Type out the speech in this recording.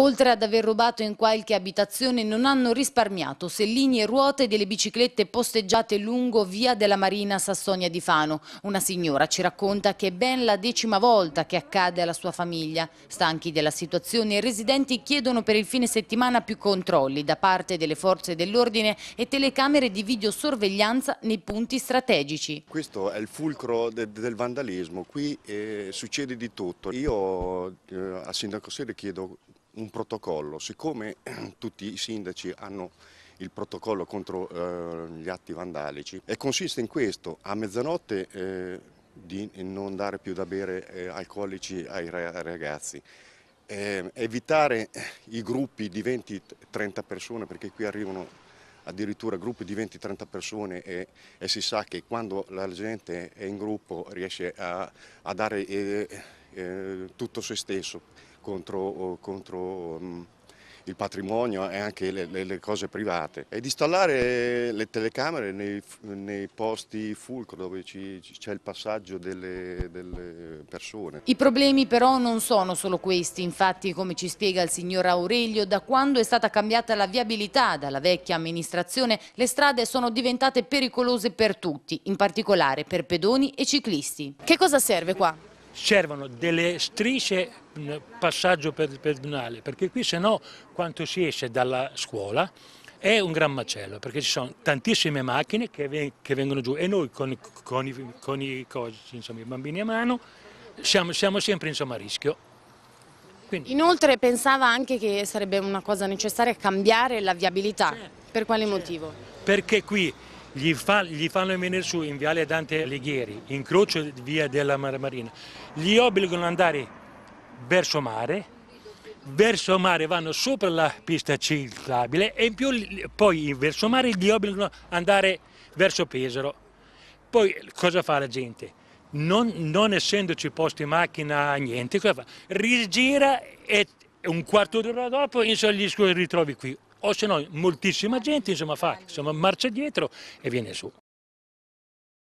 Oltre ad aver rubato in qualche abitazione non hanno risparmiato sellini e ruote delle biciclette posteggiate lungo via della Marina Sassonia di Fano. Una signora ci racconta che è ben la decima volta che accade alla sua famiglia. Stanchi della situazione, i residenti chiedono per il fine settimana più controlli da parte delle forze dell'ordine e telecamere di videosorveglianza nei punti strategici. Questo è il fulcro del, del vandalismo, qui eh, succede di tutto. Io eh, a Sindaco Sede chiedo un protocollo, siccome tutti i sindaci hanno il protocollo contro eh, gli atti vandalici e consiste in questo, a mezzanotte eh, di non dare più da bere eh, alcolici ai ragazzi, evitare i gruppi di 20-30 persone perché qui arrivano addirittura gruppi di 20-30 persone e, e, si sa che quando la gente è in gruppo riesce a, a dare eh, tutto se stesso contro, contro mm, il patrimonio e anche le, le, le, cose private. E di installare le telecamere nei, nei posti fulcro dove c'è il passaggio delle, delle, persone. I problemi però non sono solo questi, infatti come ci spiega il signor Aurelio, da quando è stata cambiata la viabilità dalla vecchia amministrazione le strade sono diventate pericolose per tutti, in particolare per pedoni e ciclisti. Che cosa serve qua? servono delle strisce passaggio per, il pedonale, perché qui se no quanto si esce dalla scuola è un gran macello, perché ci sono tantissime macchine che, che vengono giù e noi con, con, i, con i, codici, insomma, i bambini a mano siamo, siamo sempre insomma, a rischio. Quindi. Inoltre pensava anche che sarebbe una cosa necessaria cambiare la viabilità, per quale motivo? Perché qui gli, fa, gli fanno venire su in viale Dante Alighieri, in incrocio via della Marmarina, gli obbligano ad andare verso mare, verso mare vanno sopra la pista ciclabile e in più poi verso mare gli obbligano ad andare verso Pesaro. Poi cosa fa la gente? Non, non essendoci posti in macchina, niente, cosa fa? Rigira e un quarto d'ora dopo insomma, gli ritrovi qui o se no moltissima gente insomma, fa insomma, marcia dietro e viene su.